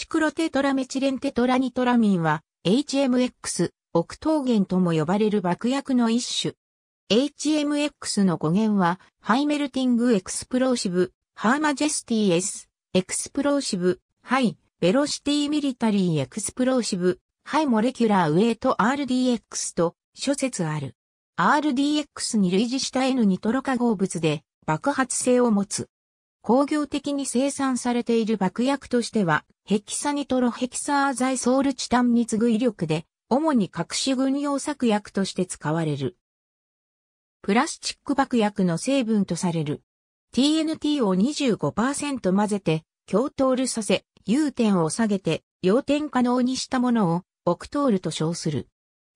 シクロテトラメチレンテトラニトラミンは HMX、オゲンとも呼ばれる爆薬の一種。HMX の語源は、ハイメルティングエクスプローシブ、ハーマジェスティエス、エクスプローシブ、ハイ、ベロシティミリタリーエクスプローシブ、ハイモレキュラーウェイト RDX と諸説ある。RDX に類似した N ニトロ化合物で爆発性を持つ。工業的に生産されている爆薬としては、ヘキサニトロヘキサー剤ソールチタンに次ぐ威力で、主に隠し軍用作薬として使われる。プラスチック爆薬の成分とされる。TNT を25%混ぜて、強トールさせ、融点を下げて、要点可能にしたものを、オクトールと称する。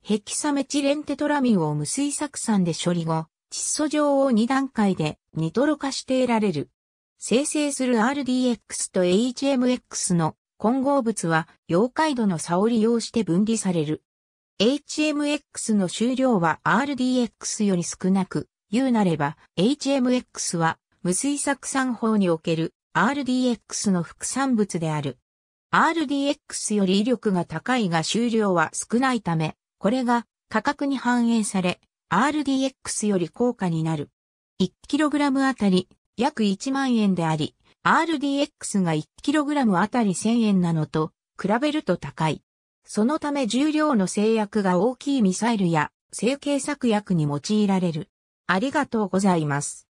ヘキサメチレンテトラミンを無水酢酸で処理後、窒素状を2段階でニトロ化して得られる。生成する RDX と HMX の混合物は溶解度の差を利用して分離される。HMX の収量は RDX より少なく、言うなれば HMX は無水酢酸法における RDX の副産物である。RDX より威力が高いが収量は少ないため、これが価格に反映され、RDX より高価になる。1kg あたり約1万円であり、RDX が 1kg あたり1000円なのと比べると高い。そのため重量の制約が大きいミサイルや成形策薬に用いられる。ありがとうございます。